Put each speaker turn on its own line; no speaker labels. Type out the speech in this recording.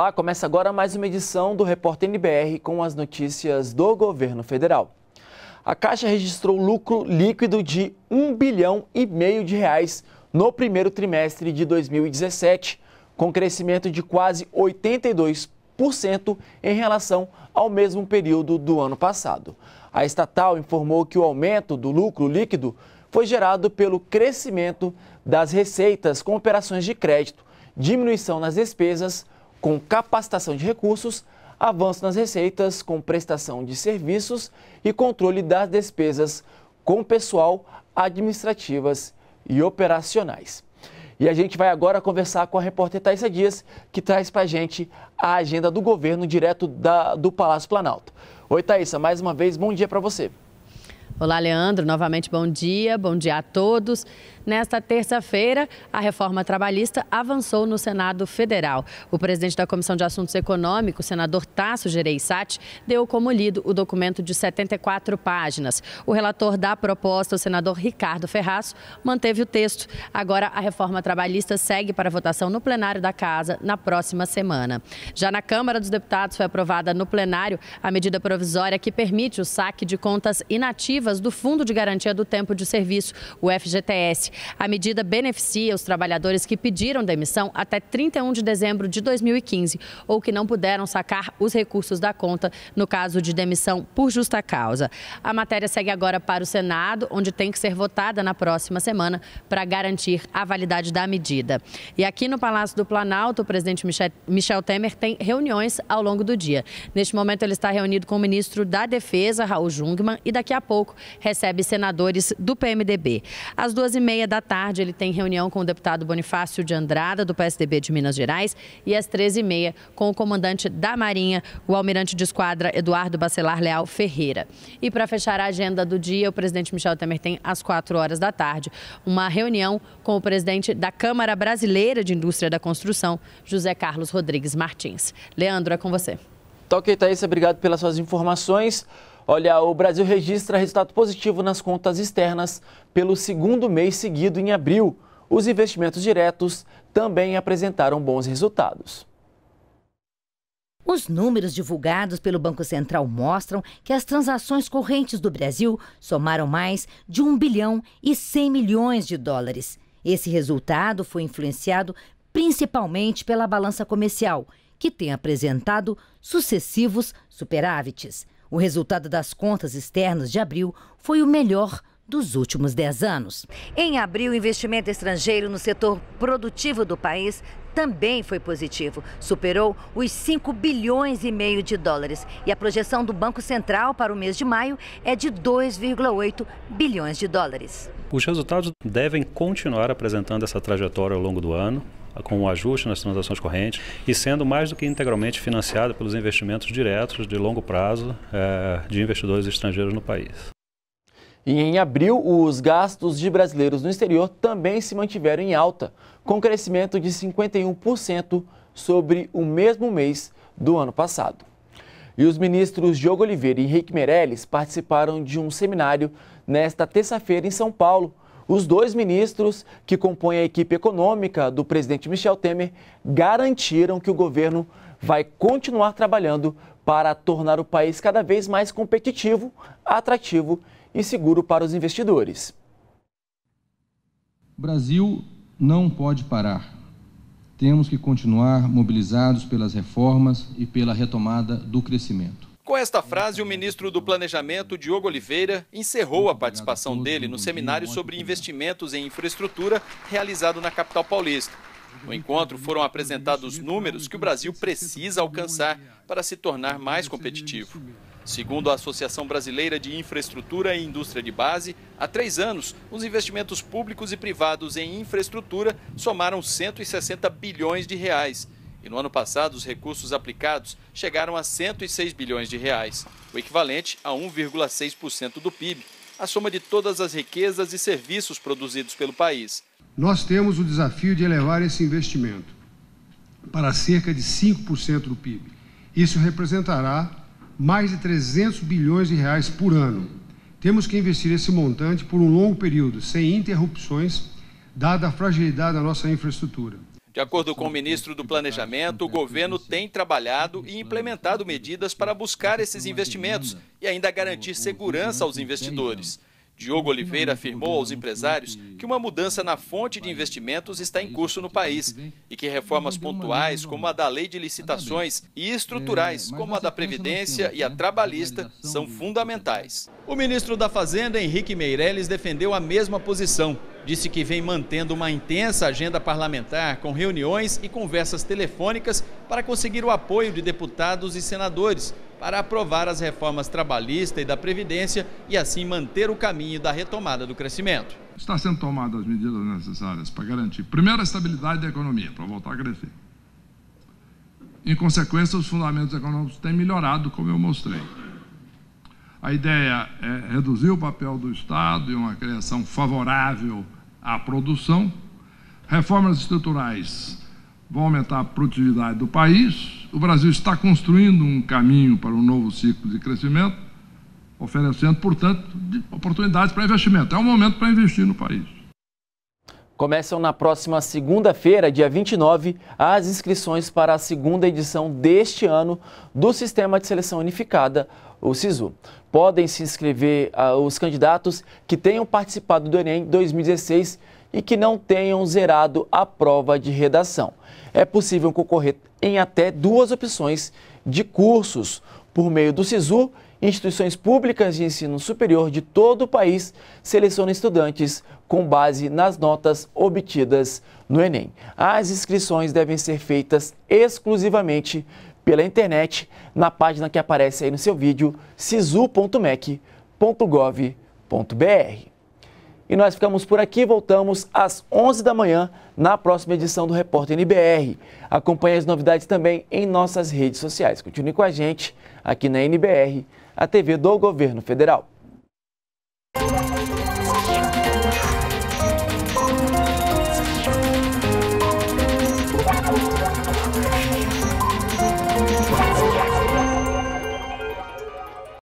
Olá, começa agora mais uma edição do Repórter NBR com as notícias do governo federal. A Caixa registrou lucro líquido de 1 bilhão e meio de reais no primeiro trimestre de 2017, com crescimento de quase 82% em relação ao mesmo período do ano passado. A estatal informou que o aumento do lucro líquido foi gerado pelo crescimento das receitas com operações de crédito, diminuição nas despesas, com capacitação de recursos, avanço nas receitas com prestação de serviços e controle das despesas com pessoal, administrativas e operacionais. E a gente vai agora conversar com a repórter Thaisa Dias, que traz para a gente a agenda do governo direto da, do Palácio Planalto. Oi, Thaisa, mais uma vez, bom dia para você.
Olá, Leandro. Novamente, bom dia. Bom dia a todos. Nesta terça-feira, a reforma trabalhista avançou no Senado Federal. O presidente da Comissão de Assuntos Econômicos, senador Tasso Gereissati, deu como lido o documento de 74 páginas. O relator da proposta, o senador Ricardo Ferraz, manteve o texto. Agora, a reforma trabalhista segue para votação no plenário da Casa na próxima semana. Já na Câmara dos Deputados foi aprovada no plenário a medida provisória que permite o saque de contas inativas do Fundo de Garantia do Tempo de Serviço, o FGTS. A medida beneficia os trabalhadores que pediram demissão até 31 de dezembro de 2015 ou que não puderam sacar os recursos da conta no caso de demissão por justa causa. A matéria segue agora para o Senado, onde tem que ser votada na próxima semana para garantir a validade da medida. E aqui no Palácio do Planalto, o presidente Michel Temer tem reuniões ao longo do dia. Neste momento, ele está reunido com o ministro da Defesa, Raul Jungmann, e daqui a pouco recebe senadores do PMDB. Às duas e meia meia da tarde ele tem reunião com o deputado Bonifácio de Andrada, do PSDB de Minas Gerais, e às 13h30 com o comandante da Marinha, o almirante de esquadra Eduardo Bacelar Leal Ferreira. E para fechar a agenda do dia, o presidente Michel Temer tem às 4 horas da tarde uma reunião com o presidente da Câmara Brasileira de Indústria da Construção, José Carlos Rodrigues Martins. Leandro, é com você.
Tá ok, Thaís, obrigado pelas suas informações. Olha, o Brasil registra resultado positivo nas contas externas pelo segundo mês seguido em abril. Os investimentos diretos também apresentaram bons resultados.
Os números divulgados pelo Banco Central mostram que as transações correntes do Brasil somaram mais de 1 bilhão e 100 milhões de dólares. Esse resultado foi influenciado principalmente pela balança comercial, que tem apresentado sucessivos superávites. O resultado das contas externas de abril foi o melhor dos últimos 10 anos. Em abril, o investimento estrangeiro no setor produtivo do país também foi positivo, superou os 5 bilhões e meio de dólares e a projeção do Banco Central para o mês de maio é de 2,8 bilhões de dólares.
Os resultados devem continuar apresentando essa trajetória ao longo do ano com o ajuste nas transações correntes e sendo mais do que integralmente financiada pelos investimentos diretos de longo prazo eh, de investidores estrangeiros no país. E
em abril, os gastos de brasileiros no exterior também se mantiveram em alta, com crescimento de 51% sobre o mesmo mês do ano passado. E os ministros Diogo Oliveira e Henrique Meirelles participaram de um seminário nesta terça-feira em São Paulo os dois ministros que compõem a equipe econômica do presidente Michel Temer garantiram que o governo vai continuar trabalhando para tornar o país cada vez mais competitivo, atrativo e seguro para os investidores.
O Brasil não pode parar. Temos que continuar mobilizados pelas reformas e pela retomada do crescimento. Com esta frase, o ministro do Planejamento, Diogo Oliveira, encerrou a participação dele no seminário sobre investimentos em infraestrutura realizado na capital paulista. No encontro foram apresentados números que o Brasil precisa alcançar para se tornar mais competitivo. Segundo a Associação Brasileira de Infraestrutura e Indústria de Base, há três anos, os investimentos públicos e privados em infraestrutura somaram 160 bilhões de reais e no ano passado os recursos aplicados chegaram a 106 bilhões de reais, o equivalente a 1,6% do PIB, a soma de todas as riquezas e serviços produzidos pelo país. Nós temos o desafio de elevar esse investimento para cerca de 5% do PIB. Isso representará mais de 300 bilhões de reais por ano. Temos que investir esse montante por um longo período, sem interrupções, dada a fragilidade da nossa infraestrutura. De acordo com o ministro do Planejamento, o governo tem trabalhado e implementado medidas para buscar esses investimentos e ainda garantir segurança aos investidores. Diogo Oliveira afirmou aos empresários que uma mudança na fonte de investimentos está em curso é no país e que reformas pontuais, como a da lei de licitações, e estruturais, é, como a da Previdência e a né? trabalhista, são fundamentais. O ministro da Fazenda, Henrique Meirelles, defendeu a mesma posição disse que vem mantendo uma intensa agenda parlamentar com reuniões e conversas telefônicas para conseguir o apoio de deputados e senadores para aprovar as reformas trabalhista e da Previdência e assim manter o caminho da retomada do crescimento.
Está sendo tomadas as medidas necessárias para garantir, primeiro, a estabilidade da economia, para voltar a crescer. Em consequência, os fundamentos econômicos têm melhorado, como eu mostrei. A ideia é reduzir o papel do Estado e uma criação favorável à produção. Reformas estruturais vão aumentar a produtividade do país. O Brasil está construindo um caminho para um novo ciclo de crescimento, oferecendo, portanto, oportunidades para investimento. É o momento para investir no país. Começam na próxima segunda-feira, dia 29, as inscrições para a segunda edição deste ano do Sistema de Seleção Unificada o SISU. Podem se inscrever uh, os candidatos que tenham participado do Enem 2016 e que não tenham zerado a prova de redação. É possível concorrer em até duas opções de cursos por meio do SISU. Instituições públicas de ensino superior de todo o país selecionam estudantes com base nas notas obtidas no Enem. As inscrições devem ser feitas exclusivamente pela internet na página que aparece aí no seu vídeo, sisu.mec.gov.br. E nós ficamos por aqui, voltamos às 11 da manhã na próxima edição do Repórter NBR. Acompanhe as novidades também em nossas redes sociais. Continue com a gente aqui na NBR, a TV do Governo Federal.